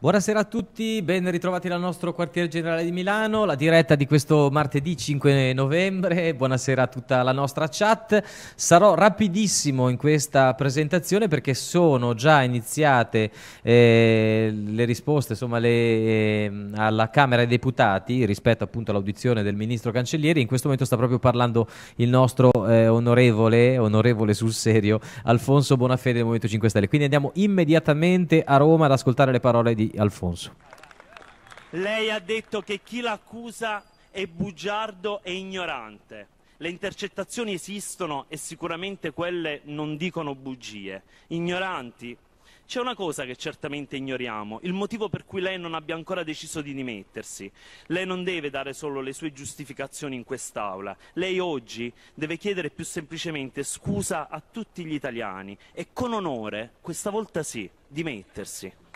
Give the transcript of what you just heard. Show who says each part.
Speaker 1: Buonasera a tutti, ben ritrovati dal nostro quartier generale di Milano, la diretta di questo martedì 5 novembre, buonasera a tutta la nostra chat. Sarò rapidissimo in questa presentazione perché sono già iniziate eh, le risposte insomma, le, eh, alla Camera dei Deputati rispetto appunto all'audizione del Ministro Cancellieri, in questo momento sta proprio parlando il nostro eh, onorevole, onorevole sul serio, Alfonso Bonafede del Movimento 5 Stelle. Quindi andiamo immediatamente a Roma ad ascoltare le parole di di Alfonso.
Speaker 2: Lei ha detto che chi l'accusa è bugiardo e ignorante. Le intercettazioni esistono e sicuramente quelle non dicono bugie. Ignoranti. C'è una cosa che certamente ignoriamo, il motivo per cui lei non abbia ancora deciso di dimettersi. Lei non deve dare solo le sue giustificazioni in quest'Aula. Lei oggi deve chiedere più semplicemente scusa a tutti gli italiani e con onore, questa volta sì, dimettersi.